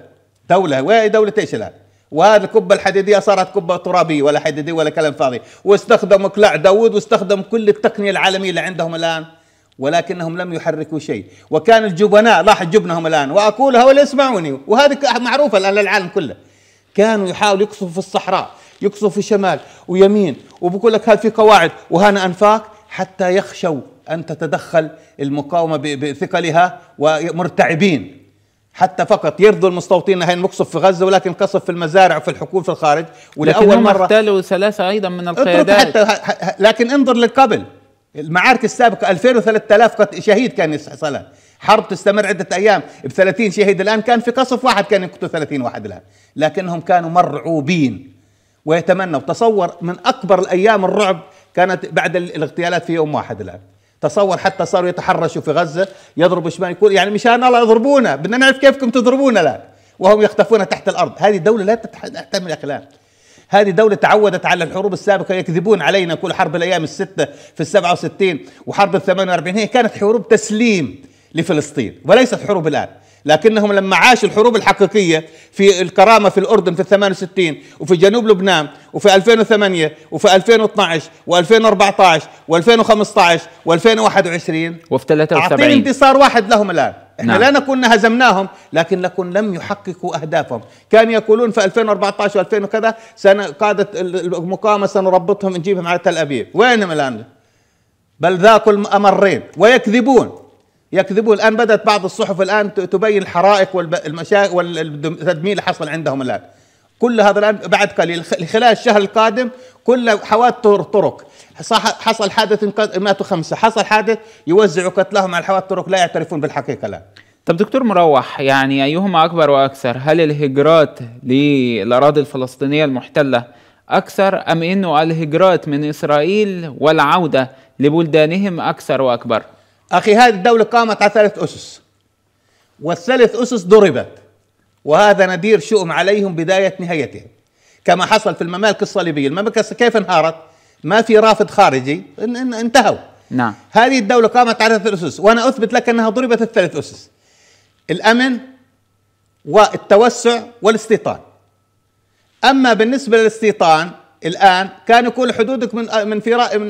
دولة وهي دولة إيش الآن وهذه الكبه الحديديه صارت كبه ترابيه ولا حديديه ولا كلام فاضي واستخدموا كلاع داوود واستخدموا كل التقنيه العالميه اللي عندهم الان ولكنهم لم يحركوا شيء وكان الجبناء لاحظ جبنهم الان واقولها ولا يسمعوني وهذه معروفه الان للعالم كله كانوا يحاولوا يقصفوا في الصحراء يقصفوا في شمال ويمين وبقول لك هذا في قواعد وهنا انفاق حتى يخشوا ان تتدخل المقاومه بثقلها ومرتعبين حتى فقط يرضوا المستوطنين هين نقصف في غزه ولكن قصف في المزارع وفي الحكومه في الخارج ولاول مره اغتالوا ثلاثه ايضا من القيادات حتى لكن انظر للقبل المعارك السابقه 2000 و3000 شهيد كان يحصلها حرب تستمر عده ايام ب 30 شهيد الان كان في قصف واحد كان يقتل 30 واحد الان لكنهم كانوا مرعوبين ويتمنوا تصور من اكبر الايام الرعب كانت بعد الاغتيالات في يوم واحد الان تصور حتى صاروا يتحرشوا في غزه يضربوا شمال يقول يعني مشان الله يضربونا بدنا نعرف كيفكم تضربونا الان وهم يختفون تحت الارض هذه دوله لا تحتمل الاخلاق هذه دولة تعودت على الحروب السابقة يكذبون علينا كل حرب الأيام الستة في السبعة وستين وحرب الثمانية وأربعين هي كانت حروب تسليم لفلسطين وليست حروب الآن لكنهم لما عاشوا الحروب الحقيقيه في الكرامه في الاردن في 68 وفي جنوب لبنان وفي 2008 وفي 2012 و2014 و2015 و2021 وفي 73 اعطيني انتصار واحد لهم الان احنا نعم. لا نكون هزمناهم لكن لكن لم يحققوا اهدافهم كان يقولون في 2014 و2000 وكذا سنة قاده المقاومه سنربطهم نجيبهم على تل ابيب وينهم الان بل ذاقوا الامرين ويكذبون يكذبون الان بدات بعض الصحف الان تبين الحرائق والمشاكل والتدمير اللي حصل عندهم الان كل هذا الان بعد قليل خلال الشهر القادم كل حوادث طرق حصل حادث ماتوا خمسه حصل حادث يوزعوا قتلهم على حوادث الطرق لا يعترفون بالحقيقه الان طب دكتور مروح يعني ايهما اكبر واكثر هل الهجرات للاراضي الفلسطينيه المحتله اكثر ام انه الهجرات من اسرائيل والعوده لبلدانهم اكثر واكبر أخي هذه الدولة قامت على ثلاث أسس والثلاث أسس ضربت وهذا ندير شؤم عليهم بداية نهايتهم كما حصل في الممالك الصليبية المملكة كيف انهارت ما في رافض خارجي انتهوا نعم هذه الدولة قامت على ثلاث أسس وأنا أثبت لك أنها ضربت الثلاث أسس الأمن والتوسع والاستيطان أما بالنسبة للاستيطان الآن كان يقول حدودك من من فراء من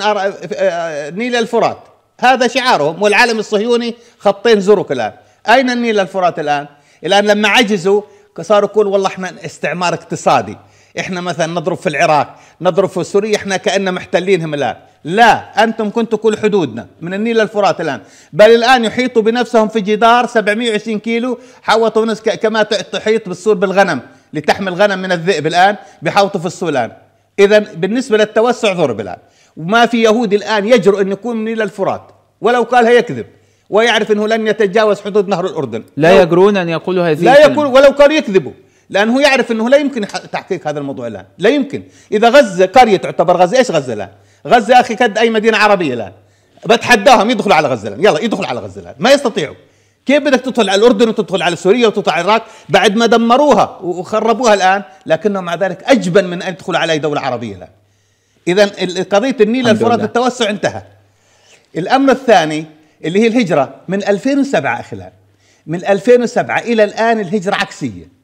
نيل الفرات هذا شعارهم والعالم الصهيوني خطين زرق الآن أين النيل الفرات الآن الآن لما عجزوا صاروا يقول والله احنا استعمار اقتصادي احنا مثلا نضرب في العراق نضرب في سوريا احنا كأننا محتلينهم الآن لا أنتم كنتم كل حدودنا من النيل للفرات الآن بل الآن يحيطوا بنفسهم في جدار 720 كيلو حوطوا نفس كما تحيط بالسور بالغنم لتحمل غنم من الذئب الآن بحوطوا في السور الآن إذا بالنسبة للتوسع ضرب الآن وما في يهودي الآن يجرؤ أن يكون من إلى الفرات ولو قالها يكذب ويعرف أنه لن يتجاوز حدود نهر الأردن لا يجرؤون أن يقولوا هذه لا يقول ولو كانوا يكذبوا لأنه يعرف أنه لا يمكن تحقيق هذا الموضوع الآن لا يمكن إذا غزة قرية تعتبر غزة إيش غزة الآن غزة أخي كد أي مدينة عربية الآن بتحداهم يدخلوا على غزة الآن يلا يدخلوا على غزة الآن ما يستطيعوا كيف بدك تدخل على الاردن وتدخل على سوريا وتدخل على العراق بعد ما دمروها وخربوها الان لكنهم مع ذلك اجبن من ان يدخلوا على اي دوله عربيه الان اذا قضيه النيل الفرات التوسع انتهى الامر الثاني اللي هي الهجره من 2007 اخلال من 2007 الى الان الهجره عكسيه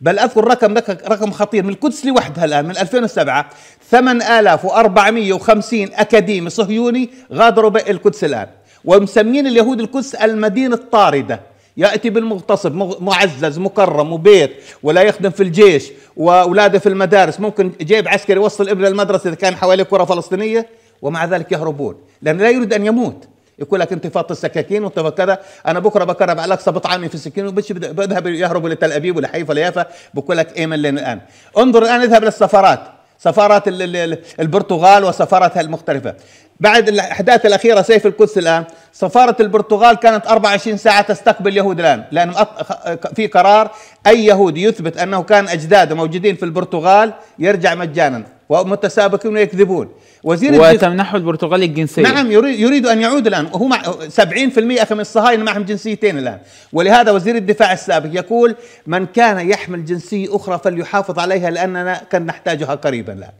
بل اذكر رقم رقم خطير من القدس لوحدها الان من 2007 8450 اكاديمي صهيوني غادروا القدس الان ومسمين اليهود القدس المدينه الطارده ياتي بالمغتصب معزز مكرم وبيت ولا يخدم في الجيش واولاده في المدارس ممكن جيب عسكري يوصل ابنه المدرسه اذا كان حواليه كره فلسطينيه ومع ذلك يهربون لانه لا يريد ان يموت يقول لك انت فاط السكاكين وانت كذا انا بكره بكره عليك 17 عامي في السكين وبش بذهب لتل ابيب ولحيفا ليافا بقول لك ايمن لين الان انظر الان اذهب للسفارات سفارات البرتغال وسفاراتها المختلفة بعد الاحداث الاخيره سيف القدس الان سفاره البرتغال كانت 24 ساعه تستقبل يهود الان لان في قرار اي يهودي يثبت انه كان اجداده موجودين في البرتغال يرجع مجانا ومتسابقون ويكذبون وزير وتمنحه البرتغالي الجنسيه نعم يريد, يريد ان يعود الان وهو مع 70% من الصهاينه معهم جنسيتين الان ولهذا وزير الدفاع السابق يقول من كان يحمل جنسيه اخرى فليحافظ عليها لاننا كان نحتاجها قريبا الان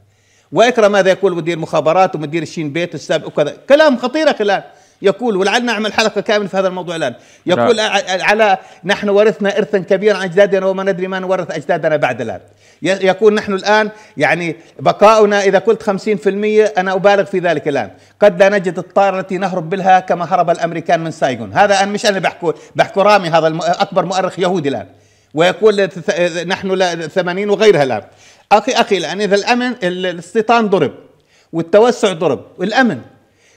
واكرم ماذا يقول مدير مخابرات ومدير الشين بيت السابق وكذا كلام خطير الان يقول ولعلنا نعمل حلقه كامله في هذا الموضوع الان يقول لا. نعم. على نحن ورثنا ارثا كبيرا عن اجدادنا وما ندري ما نورث اجدادنا بعد الان يقول نحن الان يعني بقاؤنا اذا قلت 50% انا ابالغ في ذلك الان قد لا نجد الطائره التي نهرب بها كما هرب الامريكان من سايغون هذا انا مش انا بحكو بحكو رامي هذا اكبر مؤرخ يهودي الان ويقول نحن 80 وغيرها الان اخي اخي لان اذا الامن الاستيطان ضرب والتوسع ضرب والامن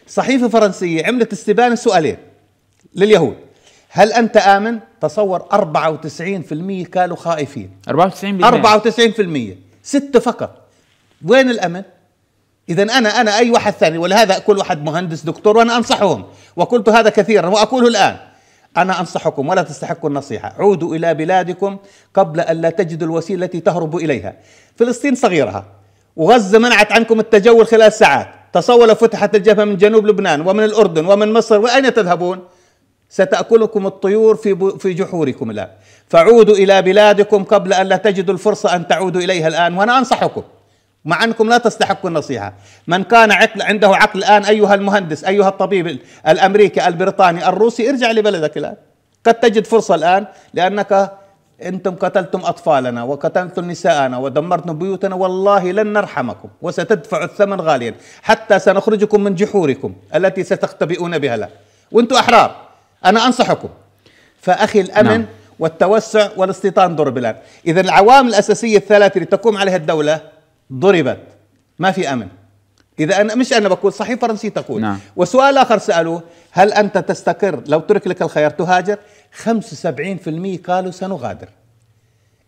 صحيفه فرنسيه عملت استبانه سؤالين لليهود هل انت امن؟ تصور 94% كانوا خائفين 94% 94% ستة فقط وين الامن؟ اذا انا انا اي واحد ثاني ولهذا كل واحد مهندس دكتور وانا انصحهم وقلت هذا كثيرا واقوله الان أنا أنصحكم ولا تستحقوا النصيحة عودوا إلى بلادكم قبل أن لا تجدوا الوسيلة التي تهربوا إليها فلسطين صغيرها وغزة منعت عنكم التجول خلال ساعات تصور فتحت الجبهة من جنوب لبنان ومن الأردن ومن مصر وأين تذهبون؟ ستأكلكم الطيور في في جحوركم الآن فعودوا إلى بلادكم قبل أن لا تجدوا الفرصة أن تعودوا إليها الآن وأنا أنصحكم مع أنكم لا تستحقوا النصيحة من كان عقل عنده عقل الآن أيها المهندس أيها الطبيب الأمريكي البريطاني الروسي ارجع لبلدك الآن قد تجد فرصة الآن لأنك أنتم قتلتم أطفالنا وقتلتم نساءنا ودمرتم بيوتنا والله لن نرحمكم وستدفعوا الثمن غاليا حتى سنخرجكم من جحوركم التي ستختبئون بها الآن وأنتم أحرار أنا أنصحكم فأخي الأمن نعم. والتوسع والاستيطان ضرب الآن إذا العوامل الأساسية الثلاثة اللي تقوم عليها الدولة ضربت ما في امن اذا انا مش انا بقول صحيح فرنسي تقول نعم. وسؤال اخر سالوه هل انت تستقر لو ترك لك الخيار تهاجر 75% قالوا سنغادر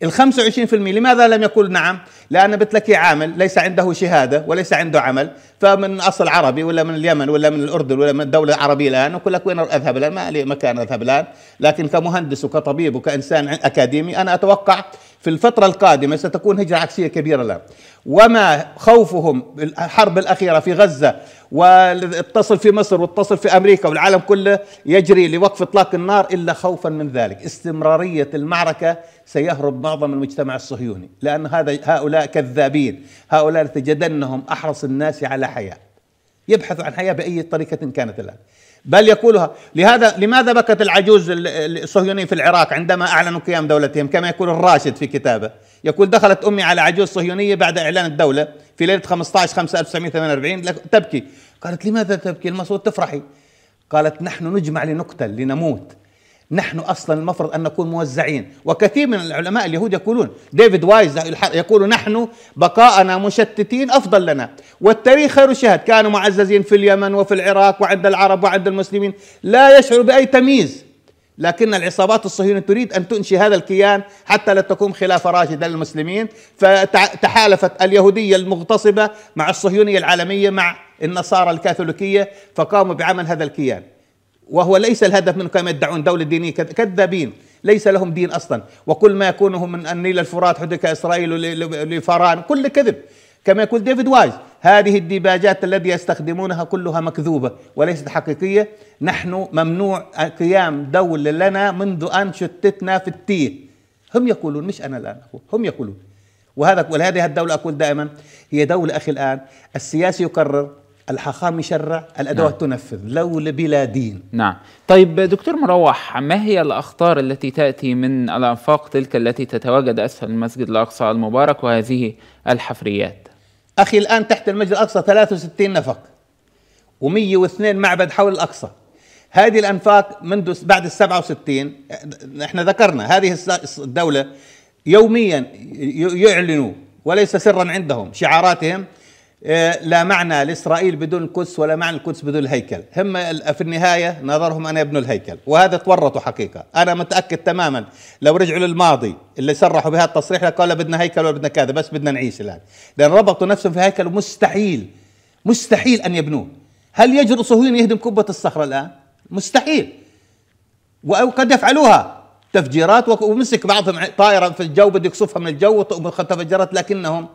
ال 25% لماذا لم يقول نعم؟ لأن بتلكي عامل ليس عنده شهادة وليس عنده عمل فمن أصل عربي ولا من اليمن ولا من الأردن ولا من الدولة العربية الآن يقول لك وين أذهب الآن؟ ما لي مكان أذهب الآن لكن كمهندس وكطبيب وكإنسان أكاديمي أنا أتوقع في الفترة القادمة ستكون هجرة عكسية كبيرة لهم وما خوفهم الحرب الأخيرة في غزة واتصل في مصر واتصل في أمريكا والعالم كله يجري لوقف إطلاق النار إلا خوفا من ذلك استمرارية المعركة سيهرب معظم المجتمع الصهيوني لأن هذا هؤلاء كذابين هؤلاء تجدنهم أحرص الناس على حياة يبحث عن حياة بأي طريقة كانت الآن بل يقولها لهذا لماذا بكت العجوز الصهيونية في العراق عندما أعلنوا قيام دولتهم كما يقول الراشد في كتابه يقول دخلت أمي على عجوز صهيونية بعد إعلان الدولة في ليلة 15 5 1948 تبكي قالت لماذا تبكي المفروض تفرحي قالت نحن نجمع لنقتل لنموت نحن اصلا المفروض ان نكون موزعين وكثير من العلماء اليهود يقولون ديفيد وايز يقول نحن بقاءنا مشتتين افضل لنا والتاريخ خير شهد كانوا معززين في اليمن وفي العراق وعند العرب وعند المسلمين لا يشعر باي تمييز لكن العصابات الصهيونية تريد أن تنشي هذا الكيان حتى لا تقوم خلافة راشدة للمسلمين فتحالفت اليهودية المغتصبة مع الصهيونية العالمية مع النصارى الكاثوليكية فقاموا بعمل هذا الكيان وهو ليس الهدف من كما يدعون دولة دينية كذابين ليس لهم دين أصلا وكل ما يكونه من النيل الفرات حدك إسرائيل لفران كل كذب كما يقول ديفيد وايز هذه الديباجات التي يستخدمونها كلها مكذوبة وليست حقيقية نحن ممنوع قيام دولة لنا منذ أن شتتنا في التيه هم يقولون مش أنا الآن هم يقولون وهذا ولهذه الدولة أقول دائما هي دولة أخي الآن السياسي يقرر الحاخام يشرع الأدوات نعم. تنفذ لو بلا دين نعم طيب دكتور مروح ما هي الأخطار التي تأتي من الأنفاق تلك التي تتواجد أسفل المسجد الأقصى المبارك وهذه الحفريات أخي الآن تحت المسجد الأقصى 63 نفق و102 معبد حول الأقصى هذه الأنفاق منذ بعد ال 67 احنا ذكرنا هذه الدولة يوميا يعلنوا وليس سرا عندهم شعاراتهم إيه، لا معنى لإسرائيل بدون القدس ولا معنى القدس بدون الهيكل هم في النهاية نظرهم أن يبنوا الهيكل وهذا تورطوا حقيقة أنا متأكد تماما لو رجعوا للماضي اللي صرحوا بهذا التصريح قالوا بدنا هيكل ولا بدنا كذا بس بدنا نعيش الآن لأن ربطوا نفسهم في هيكل مستحيل مستحيل أن يبنوه هل يجرؤ صهيوني يهدم قبة الصخرة الآن؟ مستحيل وقد يفعلوها تفجيرات ومسك بعضهم طائرة في الجو بده يقصفها من الجو وتفجرت لكنهم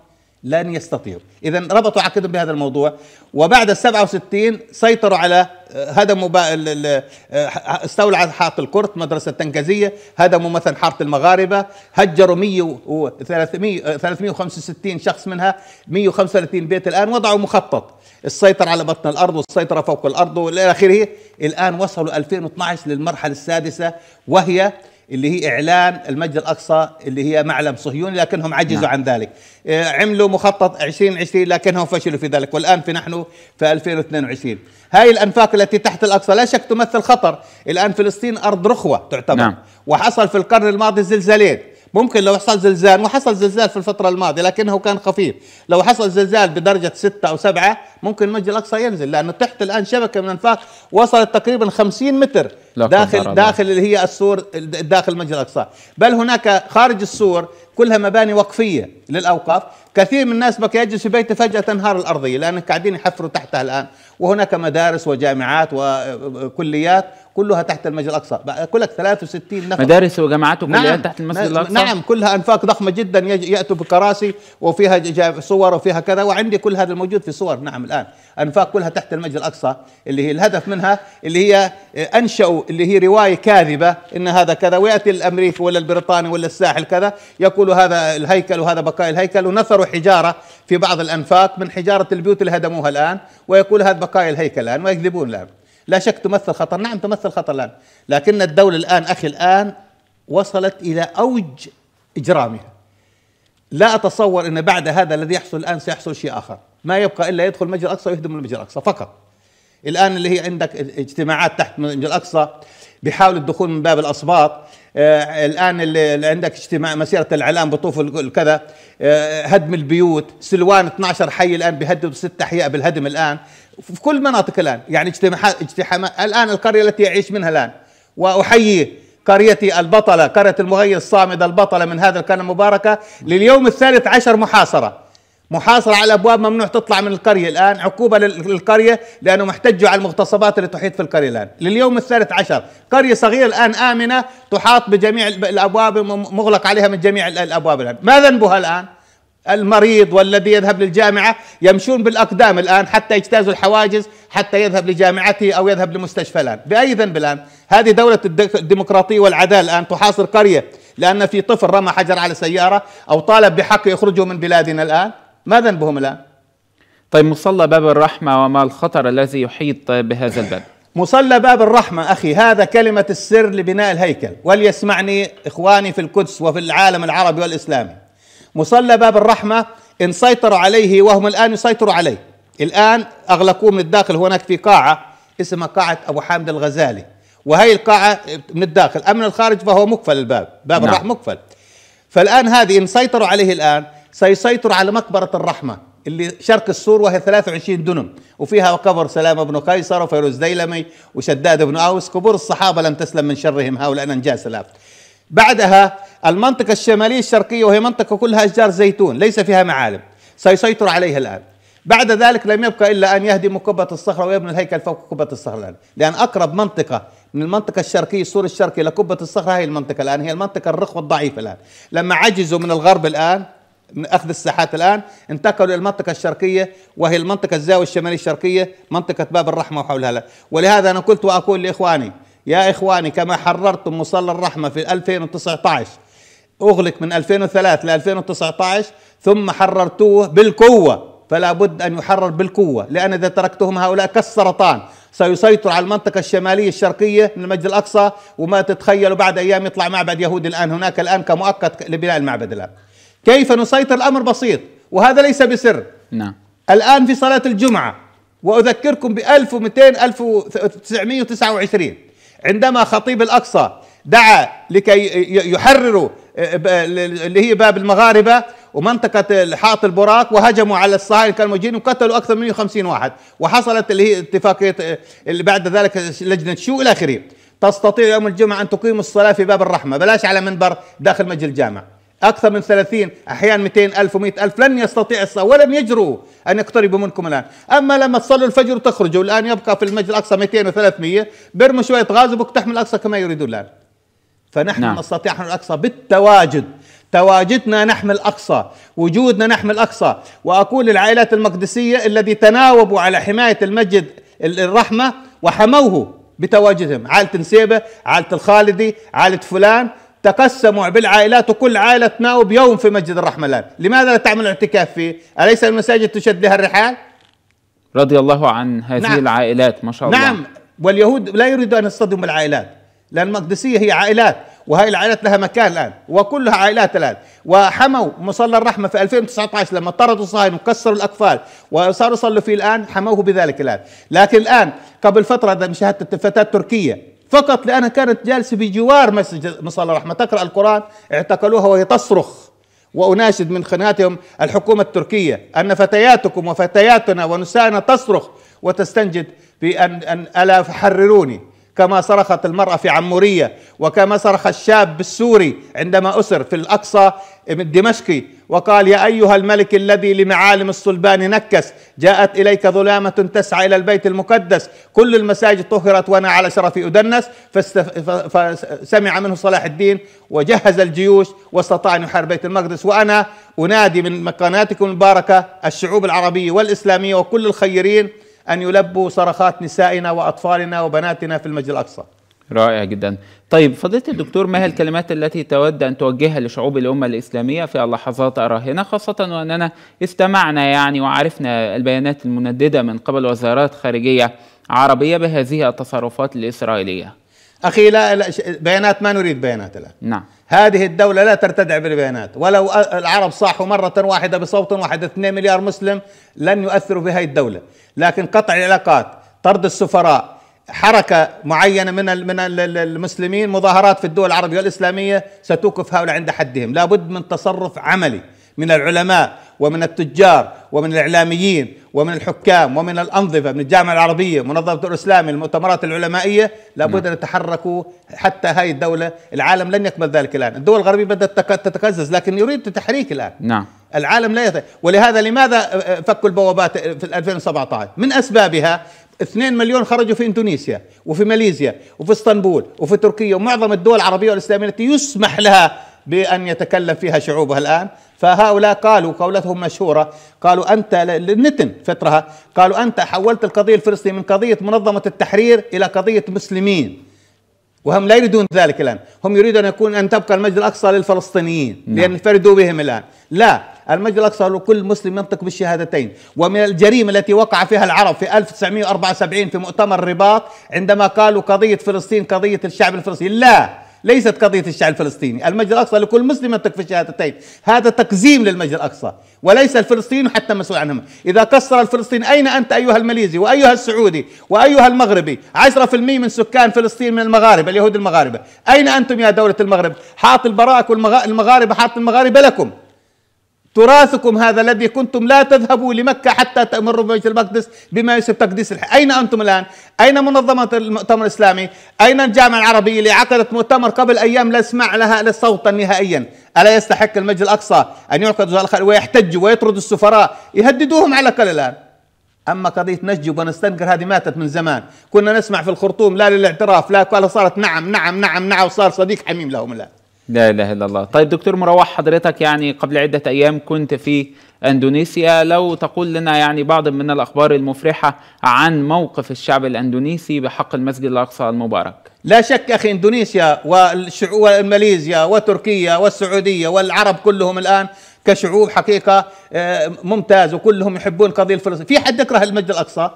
لن يستطيعوا إذا ربطوا عقدهم بهذا الموضوع وبعد ال 67 سيطروا على آه، هدموا آه، استولوا على حاره الكرت مدرسه تنكازيه هدموا مثلا حاره المغاربه هجروا 100 و 365 آه، شخص منها 135 بيت الان وضعوا مخطط السيطرة على بطن الارض والسيطره فوق الارض والى اخره الان وصلوا 2012 للمرحله السادسه وهي اللي هي اعلان المسجد الاقصى اللي هي معلم صهيوني لكنهم عجزوا نعم. عن ذلك آه، عملوا مخطط 2020 لكنهم فشلوا في ذلك والان في نحن في 2022 هاي الانفاق التي تحت الاقصى لا شك تمثل خطر الان فلسطين ارض رخوه تعتبر نعم. وحصل في القرن الماضي زلزالين ممكن لو حصل زلزال وحصل زلزال في الفترة الماضية لكنه كان خفيف لو حصل زلزال بدرجة ستة أو سبعة ممكن المسجد الأقصى ينزل لأنه تحت الآن شبكة من أنفاق وصلت تقريبا 50 متر داخل داخل اللي هي السور داخل المسجد الأقصى بل هناك خارج السور كلها مباني وقفية للأوقاف كثير من الناس بقى يجلس في بيته فجأة تنهار الأرضية لأنك قاعدين يحفروا تحتها الآن وهناك مدارس وجامعات وكليات كلها تحت المسجد الاقصى كلك 63 نفر مدارس وجامعات وكليات نعم تحت المسجد الاقصى نعم كلها انفاق ضخمه جدا ياتوا بكراسي وفيها صور وفيها كذا وعندي كل هذا الموجود في صور نعم الان انفاق كلها تحت المسجد الاقصى اللي هي الهدف منها اللي هي آه، انشأوا اللي هي روايه كاذبه ان هذا كذا وياتي الامريكي ولا البريطاني ولا الساحل كذا يقول هذا الهيكل وهذا بقاء الهيكل ونثروا حجاره في بعض الانفاق من حجاره البيوت اللي هدموها الان ويقول هذا بقايا الهيكل الان ويكذبون الان لا شك تمثل خطر نعم تمثل خطر الآن لكن الدولة الآن أخي الآن وصلت إلى أوج إجرامها لا أتصور أن بعد هذا الذي يحصل الآن سيحصل شيء آخر ما يبقى إلا يدخل المسجد الأقصى ويهدم المسجد الأقصى فقط الآن اللي هي عندك اجتماعات تحت المسجد الأقصى بيحاول الدخول من باب الأصباط آه، الآن اللي عندك اجتماع مسيرة الإعلام بطوف الكذا آه، هدم البيوت سلوان 12 حي الآن بيهددوا ست أحياء بالهدم الآن في كل مناطق الان يعني اجتحامات الان القريه التي اعيش منها الان واحيي قريتي البطله قريه المغير الصامد البطله من هذا الكلام المباركه لليوم الثالث عشر محاصره محاصرة على الأبواب ممنوع تطلع من القرية الآن عقوبة للقرية لأنهم احتجوا على المغتصبات اللي تحيط في القرية الآن لليوم الثالث عشر قرية صغيرة الآن آمنة تحاط بجميع الأبواب مغلق عليها من جميع الأبواب الآن ماذا ذنبها الآن؟ المريض والذي يذهب للجامعة يمشون بالأقدام الآن حتى يجتازوا الحواجز حتى يذهب لجامعته أو يذهب لمستشفى الآن بأي ذنب الآن هذه دولة الديمقراطية والعدالة الآن تحاصر قرية لأن في طفل رمى حجر على سيارة أو طالب بحق يخرجه من بلادنا الآن ما ذنبهم الآن طيب مصلى باب الرحمة وما الخطر الذي يحيط بهذا الباب مصلى باب الرحمة أخي هذا كلمة السر لبناء الهيكل وليسمعني إخواني في القدس وفي العالم العربي والإسلامي مصلى باب الرحمة إن سيطروا عليه وهم الآن يسيطروا عليه الآن أغلقوه من الداخل هناك في قاعة اسمها قاعة أبو حامد الغزالي وهي القاعة من الداخل أما الخارج فهو مقفل الباب باب نعم. الرحمة مقفل فالآن هذه إن سيطروا عليه الآن سيسيطر على مقبرة الرحمة اللي شرق السور وهي 23 دنم وفيها قبر سلامة بن قيصر وفيروز ديلمي وشداد بن أوس قبور الصحابة لم تسلم من شرهم هؤلاء أنجاز الأفضل بعدها المنطقة الشمالية الشرقية وهي منطقة كلها أشجار زيتون ليس فيها معالم سيسيطر عليها الآن بعد ذلك لم يبقى إلا أن يهدم قبة الصخرة ويبني الهيكل فوق قبة الصخرة الآن لأن أقرب منطقة من المنطقة الشرقية السور الشرقي لقبة الصخرة هي المنطقة الآن هي المنطقة الرخوة الضعيفة الآن لما عجزوا من الغرب الآن من اخذ الساحات الان انتقلوا الى المنطقه الشرقيه وهي المنطقه الزاويه الشماليه الشرقيه منطقه باب الرحمه وحولها لا ولهذا انا قلت واقول لاخواني يا إخواني كما حررتم مصلى الرحمة في 2019 أغلق من 2003 ل 2019 ثم حررتوه بالقوة فلا بد أن يحرر بالقوة لأن إذا تركتهم هؤلاء كالسرطان سيسيطر على المنطقة الشمالية الشرقية من المسجد الأقصى وما تتخيلوا بعد أيام يطلع معبد يهودي الآن هناك الآن كمؤقت لبناء المعبد الآن كيف نسيطر الأمر بسيط وهذا ليس بسر نعم الآن في صلاة الجمعة وأذكركم ب 1200 1929 عندما خطيب الأقصى دعا لكي يحرروا اللي هي باب المغاربة ومنطقة حائط البراق وهجموا على الصهاينة كانوا موجودين وقتلوا أكثر من 150 واحد وحصلت اللي هي اتفاقية اللي بعد ذلك لجنة شو إلى آخره تستطيع يوم الجمعة أن تقيم الصلاة في باب الرحمة بلاش على منبر داخل مجلس الجامع أكثر من 30 أحيانا 200 ألف و100 ألف لن يستطيع ولن يجرؤوا أن يقتربوا منكم الآن أما لما تصلوا الفجر وتخرجوا الآن يبقى في المسجد الأقصى 200 و300 برموا شوية غاز وبقتحموا الأقصى كما يريدون الآن فنحن نعم. نستطيع نحن الأقصى بالتواجد تواجدنا نحمل الأقصى وجودنا نحمل الأقصى وأقول للعائلات المقدسية الذي تناوبوا على حماية المسجد الرحمة وحموه بتواجدهم عائلة نسيبة عائلة الخالدي عائلة فلان تقسموا بالعائلات وكل عائلة تناوب يوم في مسجد الرحمة الآن لماذا لا تعمل اعتكاف فيه أليس المساجد تشد لها الرحال رضي الله عن هذه نعم. العائلات ما شاء الله نعم واليهود لا يريدوا أن يصطدموا العائلات لأن المقدسية هي عائلات وهي العائلات لها مكان الآن وكلها عائلات الآن وحموا مصلى الرحمة في 2019 لما طردوا صهاينة وكسروا الأقفال وصاروا يصلوا فيه الآن حموه بذلك الآن لكن الآن قبل فترة مشاهدت الفتاة التركيه فقط لأنها كانت جالسة بجوار مسجد مصلى الرحمة تقرأ القرآن اعتقلوها وهي تصرخ وأناشد من خناتهم الحكومة التركية أن فتياتكم وفتياتنا ونسائنا تصرخ وتستنجد بأن أن ألا فحرروني كما صرخت المرأة في عمورية وكما صرخ الشاب السوري عندما أسر في الأقصى من دمشقي وقال يا أيها الملك الذي لمعالم الصلبان نكس جاءت إليك ظلامة تسعى إلى البيت المقدس كل المساجد طهرت وأنا على شرف أدنس فسمع منه صلاح الدين وجهز الجيوش واستطاع أن يحارب بيت المقدس وأنا أنادي من مكاناتكم المباركة الشعوب العربية والإسلامية وكل الخيرين أن يلبوا صرخات نسائنا وأطفالنا وبناتنا في المسجد الأقصى رائع جدا طيب فضيلة الدكتور ما هي الكلمات التي تود أن توجهها لشعوب الأمة الإسلامية في اللحظات الراهنة خاصة وأننا استمعنا يعني وعرفنا البيانات المنددة من قبل وزارات خارجية عربية بهذه التصرفات الإسرائيلية أخي لا, لا بيانات ما نريد بيانات الآن نعم هذه الدولة لا ترتدع بالبيانات ولو العرب صاحوا مرة واحدة بصوت واحد 2 مليار مسلم لن يؤثروا في هذه الدولة لكن قطع العلاقات طرد السفراء حركه معينه من من المسلمين مظاهرات في الدول العربيه والاسلاميه ستوقف هؤلاء عند حدهم، لابد من تصرف عملي من العلماء ومن التجار ومن الاعلاميين ومن الحكام ومن الانظمه من الجامعه العربيه منظمه الاسلام المؤتمرات العلمائيه لابد ان يتحركوا حتى هاي الدوله العالم لن يقبل ذلك الان الدول الغربيه بدات تتقزز لكن يريد التحريك الان نعم العالم لا يثق ولهذا لماذا آه، آه، فكوا البوابات آه، في 2017 من أسبابها 2 مليون خرجوا في اندونيسيا وفي ماليزيا وفي اسطنبول وفي تركيا ومعظم الدول العربيه والاسلاميه التي يسمح لها بان يتكلم فيها شعوبها الان فهؤلاء قالوا قولتهم مشهوره قالوا انت للنتن فترها قالوا انت حولت القضيه الفلسطينيه من قضيه منظمه التحرير الى قضيه مسلمين وهم لا يريدون ذلك الان هم يريدون ان يكون ان تبقى المسجد الاقصى للفلسطينيين لا. نعم. لان فردوا بهم الان لا المجد الأقصى لكل مسلم ينطق بالشهادتين ومن الجريمة التي وقع فيها العرب في 1974 في مؤتمر الرباط عندما قالوا قضية فلسطين قضية الشعب الفلسطيني لا ليست قضية الشعب الفلسطيني المجد الأقصى لكل مسلم ينطق في الشهادتين هذا تقزيم للمجد الأقصى وليس الفلسطيني حتى مسؤول عنهم إذا قصر الفلسطيني أين أنت أيها الماليزي وأيها السعودي وأيها المغربي 10% من سكان فلسطين من المغاربة اليهود المغاربة أين أنتم يا دولة المغرب حاط البراك والمغاربة حاط المغاربة لكم تراثكم هذا الذي كنتم لا تذهبوا لمكة حتى تأمروا ببيت المقدس بما يسب تقديس الحي أين أنتم الآن؟ أين منظمة المؤتمر الإسلامي؟ أين الجامعة العربية اللي عقدت مؤتمر قبل أيام لا اسمع لها صوتا نهائيا ألا يستحق المجد الأقصى أن يعقد ويحتج ويطرد السفراء يهددوهم على الأقل الآن اما قضيه نسجب ونستنكر هذه ماتت من زمان، كنا نسمع في الخرطوم لا للاعتراف لا صارت نعم نعم نعم نعم وصار صديق حميم لهم الان. لا اله الا الله طيب دكتور مروح حضرتك يعني قبل عده ايام كنت في اندونيسيا لو تقول لنا يعني بعض من الاخبار المفرحه عن موقف الشعب الاندونيسي بحق المسجد الاقصى المبارك لا شك اخي اندونيسيا وماليزيا وتركيا والسعوديه والعرب كلهم الان كشعوب حقيقه آه، ممتاز وكلهم يحبون قضيه الفلسطينيه في حد يكره المسجد الاقصى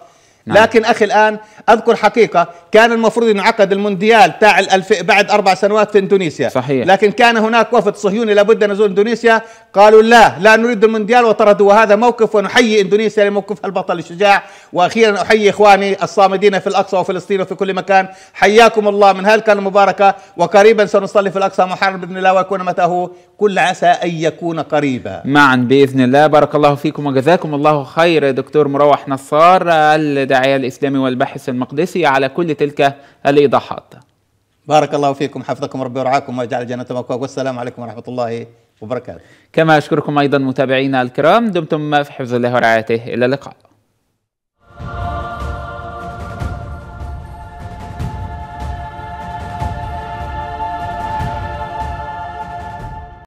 نعم. لكن اخي الان اذكر حقيقه كان المفروض ينعقد المونديال تاع الألف بعد اربع سنوات في اندونيسيا صحيح لكن كان هناك وفد صهيوني لابد ان نزور اندونيسيا قالوا لا لا نريد المونديال وطردوا وهذا موقف ونحيي اندونيسيا لموقفها البطل الشجاع واخيرا احيي اخواني الصامدين في الاقصى وفلسطين وفي كل مكان حياكم الله من هالك المباركه وقريبا سنصلي في الاقصى محارب باذن الله ويكون متاه كل عسى أن يكون قريبا معا بإذن الله بارك الله فيكم وجزاكم الله خير دكتور مروح نصار الداعية الإسلامي والباحث المقدسي على كل تلك الإيضاحات بارك الله فيكم حفظكم ربي ورعاكم واجعل الجنة مكواك والسلام عليكم ورحمة الله وبركاته كما أشكركم أيضا متابعينا الكرام دمتم في حفظ الله ورعايته إلى اللقاء